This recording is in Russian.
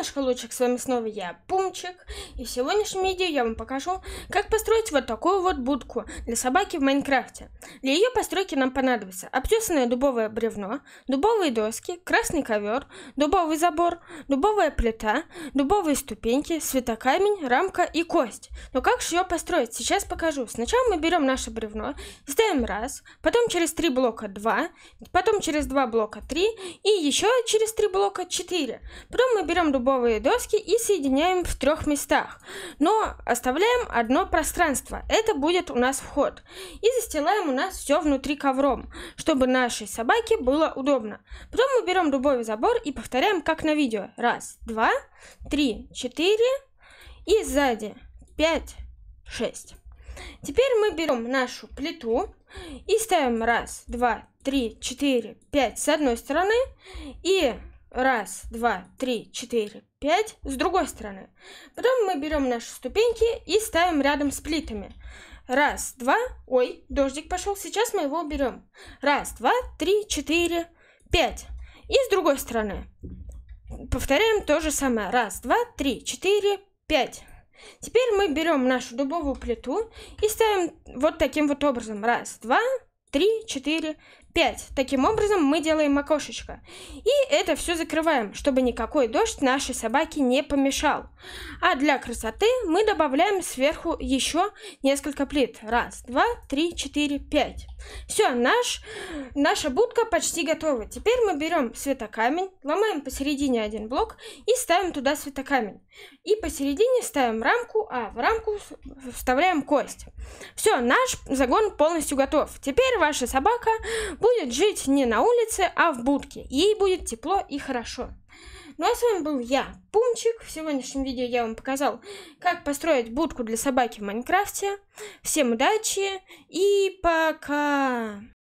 наш холочек, с вами снова я, Пумчик. И в сегодняшнем видео я вам покажу, как построить вот такую вот будку для собаки в Майнкрафте. Для ее постройки нам понадобится обтесанное дубовое бревно, дубовые доски, красный ковер, дубовый забор, дубовая плита, дубовые ступеньки, светокамень, рамка и кость. Но как же ее построить, сейчас покажу. Сначала мы берем наше бревно, ставим раз, потом через три блока два, потом через два блока три и еще через три блока четыре. Потом мы берем дубовый дубовые доски и соединяем в трех местах, но оставляем одно пространство, это будет у нас вход, и застилаем у нас все внутри ковром, чтобы нашей собаке было удобно. Потом мы берем дубовый забор и повторяем как на видео. Раз, два, три, четыре и сзади пять, шесть. Теперь мы берем нашу плиту и ставим раз, два, три, четыре, пять с одной стороны и Раз, два, три, четыре, пять с другой стороны. Потом мы берем наши ступеньки и ставим рядом с плитами. Раз, два, ой, дождик пошел, сейчас мы его уберем. Раз, два, три, четыре, пять. И с другой стороны. Повторяем то же самое. Раз, два, три, четыре, пять. Теперь мы берем нашу дубовую плиту и ставим вот таким вот образом. Раз, два, три, четыре, 5. Таким образом мы делаем окошечко. И это все закрываем, чтобы никакой дождь нашей собаке не помешал. А для красоты мы добавляем сверху еще несколько плит. Раз, два, три, четыре, пять. Все, наш, наша будка почти готова. Теперь мы берем светокамень, ломаем посередине один блок и ставим туда светокамень. И посередине ставим рамку, а в рамку вставляем кость. Все, наш загон полностью готов. Теперь ваша собака будет жить не на улице, а в будке. Ей будет тепло и хорошо. Ну а с вами был я, Пумчик. В сегодняшнем видео я вам показал, как построить будку для собаки в Майнкрафте. Всем удачи и пока!